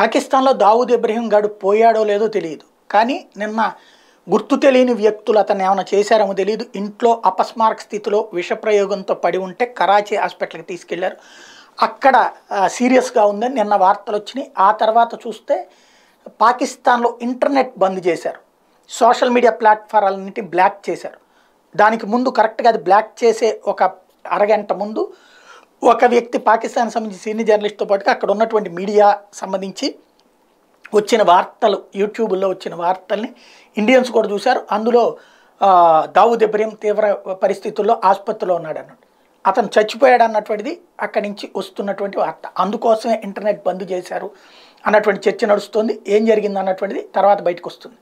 పాకిస్తాన్లో దావూద్ ఇబ్రహీం గాడు పోయాడో లేదో తెలియదు కానీ నిన్న గుర్తు తెలియని వ్యక్తులు అతను ఏమైనా చేశారేమో తెలియదు ఇంట్లో అపస్మారక స్థితిలో విషప్రయోగంతో పడి ఉంటే కరాచీ హాస్పిటల్కి తీసుకెళ్లారు అక్కడ సీరియస్గా ఉందని నిన్న వార్తలు వచ్చినాయి ఆ తర్వాత చూస్తే పాకిస్తాన్లో ఇంటర్నెట్ బంద్ చేశారు సోషల్ మీడియా ప్లాట్ఫారాలన్నింటినీ బ్లాక్ చేశారు దానికి ముందు కరెక్ట్గా అది బ్లాక్ చేసే ఒక అరగంట ముందు ఒక వ్యక్తి పాకిస్తాన్ సంబంధించి సీనియర్ జర్నలిస్ట్తో పాటుగా అక్కడ ఉన్నటువంటి మీడియా సంబంధించి వచ్చిన వార్తలు యూట్యూబ్లో వచ్చిన వార్తల్ని ఇండియన్స్ కూడా చూశారు అందులో దావుద్ ఇబ్రహీం తీవ్ర పరిస్థితుల్లో ఆసుపత్రిలో ఉన్నాడు అన్నాడు అతను చచ్చిపోయాడు అన్నటువంటిది అక్కడి నుంచి వస్తున్నటువంటి వార్త అందుకోసమే ఇంటర్నెట్ బంద్ చేశారు అన్నటువంటి చర్చ నడుస్తుంది ఏం జరిగింది అన్నటువంటిది తర్వాత బయటకు వస్తుంది